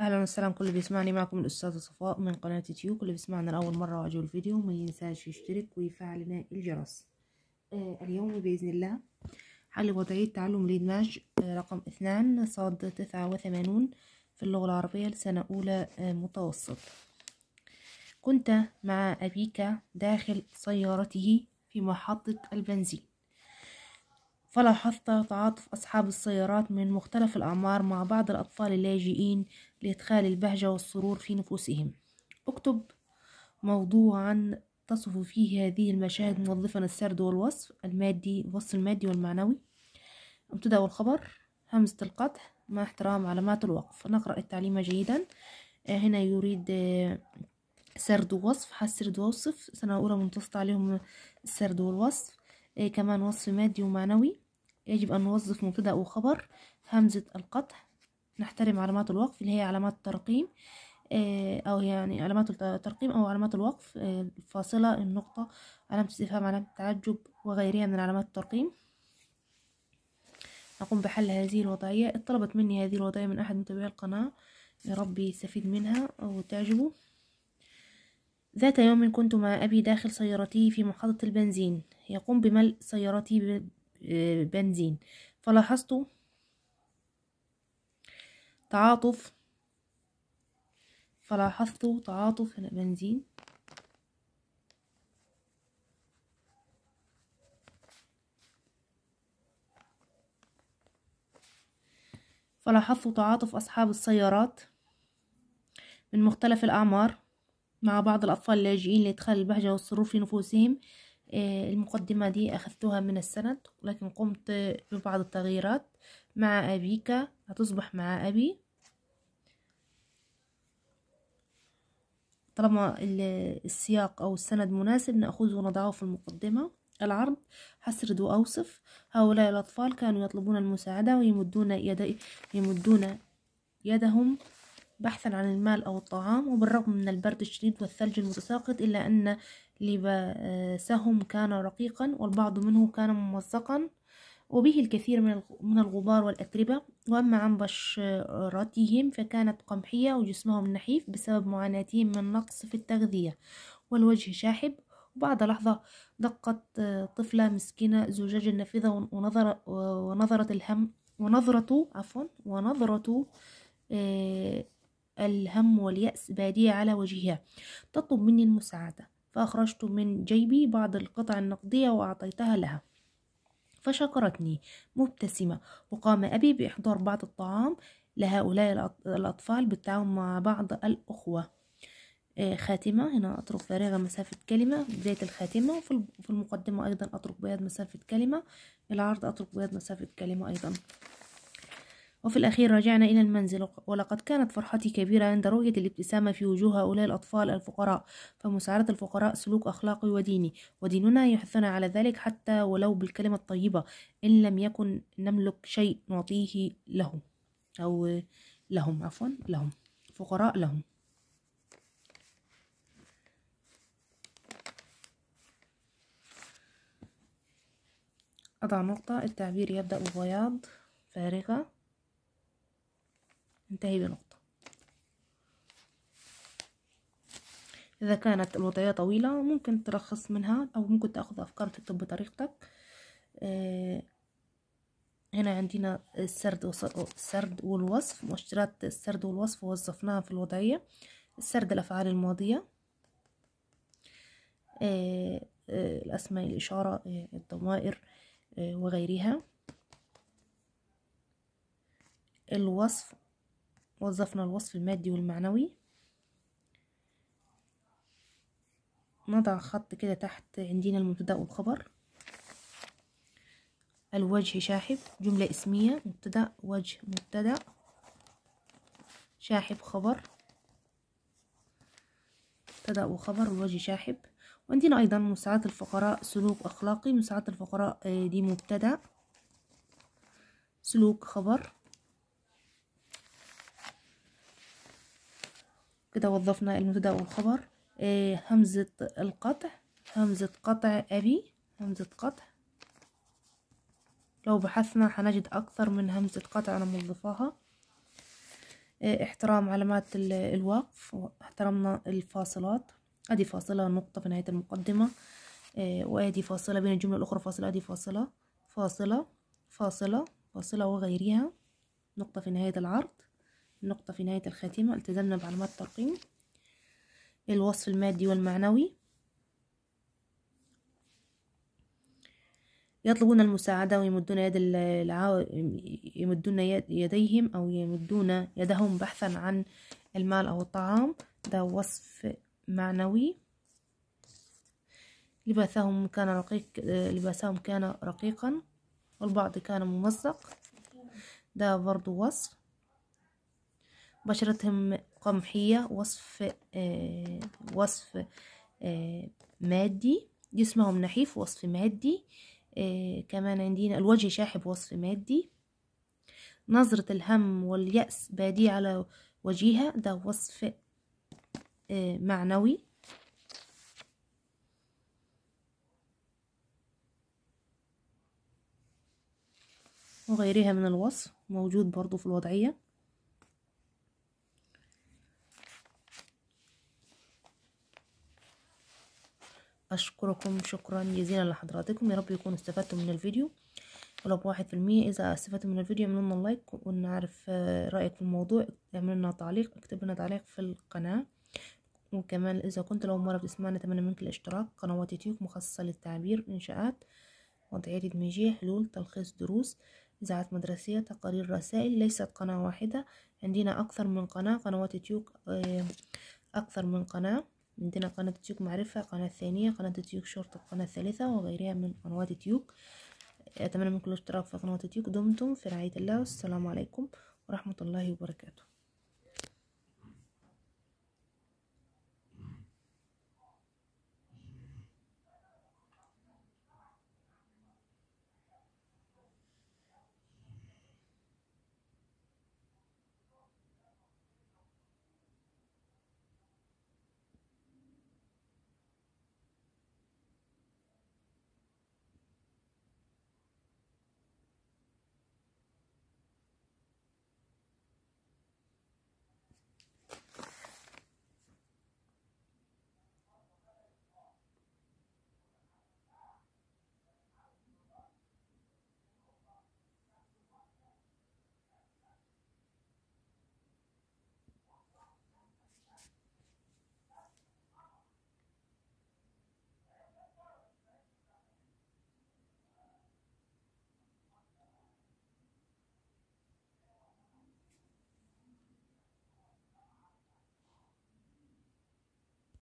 اهلا وسهلا كل اللي بيسمعني معكم الاستاذه صفاء من قناه تيو كل اللي بيسمعنا لاول مره واجوا الفيديو ما ينساش يشترك ويفعل الجرس آه اليوم باذن الله حل وضعيه تعلم الادماج آه رقم اثنان صاد تسعة وثمانون في اللغه العربيه لسنه اولى آه متوسط كنت مع ابيك داخل سيارته في محطه البنزين فلاحظت تعاطف أصحاب السيارات من مختلف الأعمار مع بعض الأطفال اللاجئين لإدخال البهجة والسرور في نفوسهم اكتب موضوعا تصف فيه هذه المشاهد موظفا السرد والوصف المادي الوصف المادي والمعنوي ابتدأ والخبر همزة القطع مع احترام علامات الوقف نقرأ التعليم جيدا آه، هنا يريد آه، سرد ووصف سرد ووصف سنة أولى منتصت عليهم السرد والوصف آه، كمان وصف مادي ومعنوي يجب أن نوظف مبتدأ وخبر همزة القطع نحترم علامات الوقف اللي هي علامات الترقيم آه، أو يعني علامات الترقيم أو علامات الوقف آه، الفاصلة النقطة علامة استفهام علامة تعجب وغيرها من علامات الترقيم نقوم بحل هذه الوضعية طلبت مني هذه الوضعية من أحد متابعي القناة يا ربي يستفيد منها أو تعجبه ذات يوم كنت مع أبي داخل سيارته في محطة البنزين يقوم بملء سيارتي البنزين فلاحظت تعاطف فلاحظت تعاطف البنزين فلاحظت تعاطف أصحاب السيارات من مختلف الأعمار مع بعض الأطفال اللاجئين لإدخال البهجة والسرور في نفوسهم آه، المقدمة دي أخذتها من السند لكن قمت ببعض التغييرات مع أبيك هتصبح مع أبي طالما السياق أو السند مناسب نأخذه ونضعه في المقدمة العرض حسرد وأوصف هؤلاء الأطفال كانوا يطلبون المساعدة ويمدون يدي يمدون يدهم بحثا عن المال أو الطعام وبالرغم من البرد الشديد والثلج المتساقط إلا أن لباسهم كان رقيقا والبعض منه كان ممزقا وبه الكثير من الغبار والأتربة وأما عن بشرتهم فكانت قمحية وجسمهم نحيف بسبب معاناتهم من نقص في التغذية والوجه شاحب وبعد لحظة دقت طفلة مسكينة زجاج النافذة ونظر ونظرت الهم ونظرة عفوا ونظرة آه، الهم واليأس بادية على وجهها تطلب مني المساعدة فأخرجت من جيبي بعض القطع النقدية وأعطيتها لها فشكرتني مبتسمة وقام أبي بإحضار بعض الطعام لهؤلاء الأطفال بالتعاون مع بعض الأخوة آه، خاتمة هنا أترك فارغة مسافة كلمة بداية الخاتمة وفي المقدمة أيضا أترك بياض مسافة كلمة العرض أترك بياض مسافة كلمة أيضا وفي الأخير رجعنا إلى المنزل ولقد كانت فرحتي كبيرة عند رؤية الابتسامة في وجوه هؤلاء الأطفال الفقراء فمساعدة الفقراء سلوك أخلاقي وديني وديننا يحثنا على ذلك حتى ولو بالكلمة الطيبة إن لم يكن نملك شيء نعطيه لهم أو لهم عفوا لهم فقراء لهم أضع نقطة التعبير يبدأ ببياض فارغة انتهي بنقطة إذا كانت الوضعية طويلة ممكن ترخص منها أو ممكن تأخذ أفكار تكتب بطريقتك آه هنا عندنا السرد السرد والوصف مؤشرات السرد والوصف وظفناها في الوضعية السرد الأفعال الماضية آه آه الأسماء الإشارة آه، الضمائر آه، وغيرها الوصف وظفنا الوصف المادي والمعنوي نضع خط كده تحت عندنا المبتدا والخبر الوجه شاحب جملة اسمية مبتدا وجه مبتدا شاحب خبر مبتدا وخبر الوجه شاحب وعندنا أيضا مساعدة الفقراء سلوك أخلاقي مساعدة الفقراء آه، دي مبتدا سلوك خبر كده وظفنا المبتدا والخبر آه همزة القطع همزة قطع أبي همزة قطع لو بحثنا هنجد أكثر من همزة قطع أنا موظفاها آه احترام علامات الوقف احترمنا الفاصلات أدي فاصلة نقطة في نهاية المقدمة آه وأدي فاصلة بين الجملة الأخرى فاصلة أدي فاصلة فاصلة فاصلة فاصلة وغيرها نقطة في نهاية العرض نقطة في نهاية الخاتمة التزمنا بعلامات الترقيم الوصف المادي والمعنوي يطلبون المساعدة ويمدون يد العو... يمدون يديهم أو يمدون يدهم بحثا عن المال أو الطعام ده وصف معنوي لباسهم كان رقيق لباسهم كان رقيقا والبعض كان ممزق ده برضو وصف بشرتهم قمحية وصف آه وصف آه مادي جسمهم نحيف وصف مادي آه كمان عندنا الوجه شاحب وصف مادي نظرة الهم واليأس بادية على وجهها ده وصف آه، معنوي وغيرها من الوصف موجود برضو في الوضعية أشكركم شكرا جزيلا لحضراتكم يا رب يكونوا استفدتوا من الفيديو ولو بواحد في المية إذا استفدتوا من الفيديو اعملوا لنا لايك ونعرف آه، رأيك في الموضوع اعملوا لنا تعليق اكتب لنا تعليق في القناة وكمان إذا كنت لو مرة بتسمعنا أتمنى منك الاشتراك قنوات يوتيوب مخصصة للتعبير إنشاءات وضعية تدميجية حلول تلخيص دروس إذاعات مدرسية تقارير رسائل ليست قناة واحدة عندنا أكثر من قناة قنوات يوتيوب آه، أكثر من قناة عندنا قناة تيوك معرفة قناة ثانية قناة تيوك شرطة قناة ثالثة وغيرها من قنوات تيوك أتمنى منكم الاشتراك في قناة تيوك دمتم في رعاية الله والسلام عليكم ورحمة الله وبركاته